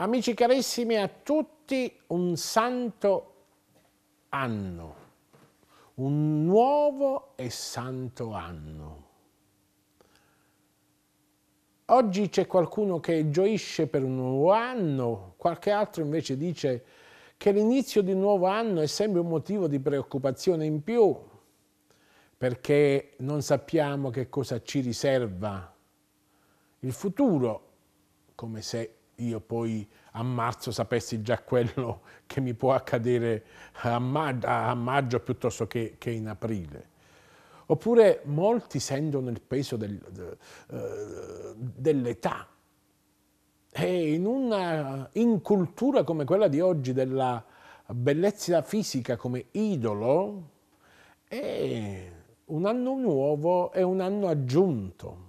Amici carissimi, a tutti un santo anno, un nuovo e santo anno. Oggi c'è qualcuno che gioisce per un nuovo anno, qualche altro invece dice che l'inizio di un nuovo anno è sempre un motivo di preoccupazione in più, perché non sappiamo che cosa ci riserva il futuro, come se io poi a marzo sapessi già quello che mi può accadere a, ma a maggio piuttosto che, che, in aprile. Oppure molti sentono il peso del, de, uh, dell'età. E in una incultura come quella di oggi della bellezza fisica come idolo, è un anno nuovo è un anno aggiunto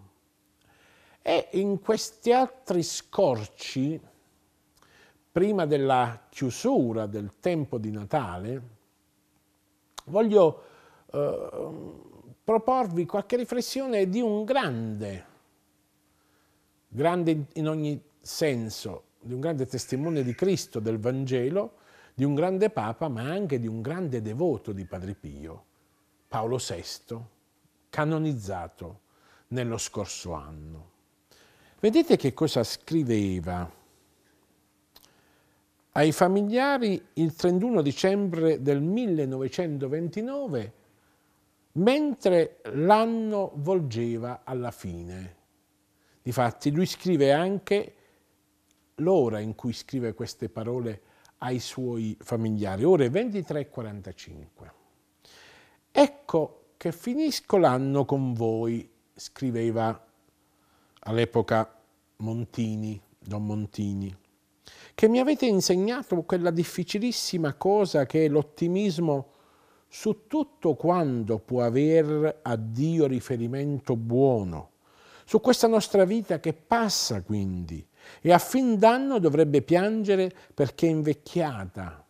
e in questi altri scorci, prima della chiusura del tempo di Natale, voglio eh, proporvi qualche riflessione di un grande, grande in ogni senso, di un grande testimone di Cristo, del Vangelo, di un grande Papa, ma anche di un grande devoto di Padre Pio, Paolo VI, canonizzato nello scorso anno. Vedete che cosa scriveva ai familiari il 31 dicembre del 1929 mentre l'anno volgeva alla fine. Difatti lui scrive anche l'ora in cui scrive queste parole ai suoi familiari, ore 23.45. Ecco che finisco l'anno con voi, scriveva all'epoca Montini, Don Montini, che mi avete insegnato quella difficilissima cosa che è l'ottimismo su tutto quanto può aver a Dio riferimento buono, su questa nostra vita che passa quindi e a fin d'anno dovrebbe piangere perché è invecchiata,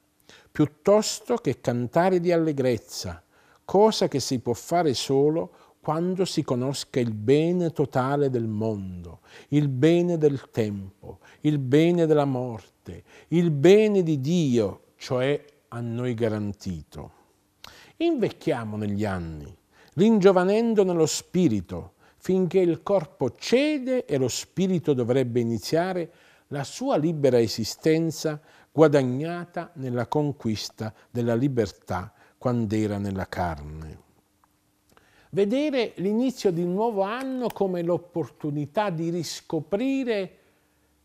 piuttosto che cantare di allegrezza, cosa che si può fare solo quando si conosca il bene totale del mondo, il bene del tempo, il bene della morte, il bene di Dio, cioè a noi garantito. Invecchiamo negli anni, ringiovanendo nello spirito, finché il corpo cede e lo spirito dovrebbe iniziare la sua libera esistenza guadagnata nella conquista della libertà quando era nella carne vedere l'inizio di un nuovo anno come l'opportunità di riscoprire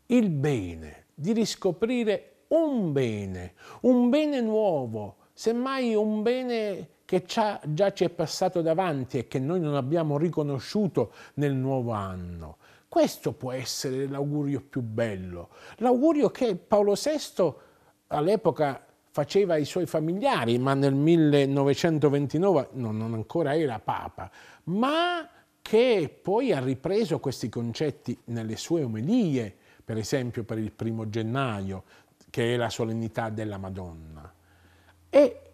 il bene, di riscoprire un bene, un bene nuovo, semmai un bene che già ci è passato davanti e che noi non abbiamo riconosciuto nel nuovo anno. Questo può essere l'augurio più bello, l'augurio che Paolo VI all'epoca faceva ai suoi familiari, ma nel 1929 non ancora era Papa, ma che poi ha ripreso questi concetti nelle sue omelie, per esempio per il primo gennaio, che è la solennità della Madonna. E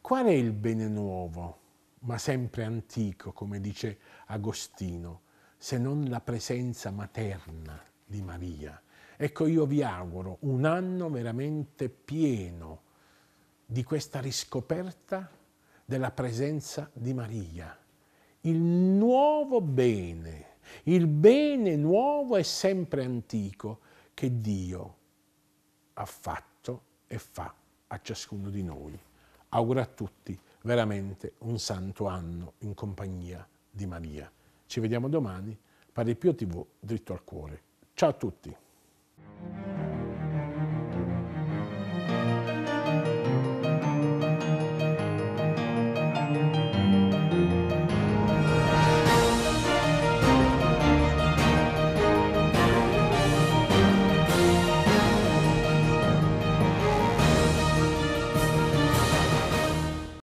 qual è il bene nuovo, ma sempre antico, come dice Agostino, se non la presenza materna di Maria? Ecco, io vi auguro un anno veramente pieno di questa riscoperta della presenza di Maria. Il nuovo bene, il bene nuovo e sempre antico che Dio ha fatto e fa a ciascuno di noi. Auguro a tutti veramente un santo anno in compagnia di Maria. Ci vediamo domani, Pari Pio TV, dritto al cuore. Ciao a tutti!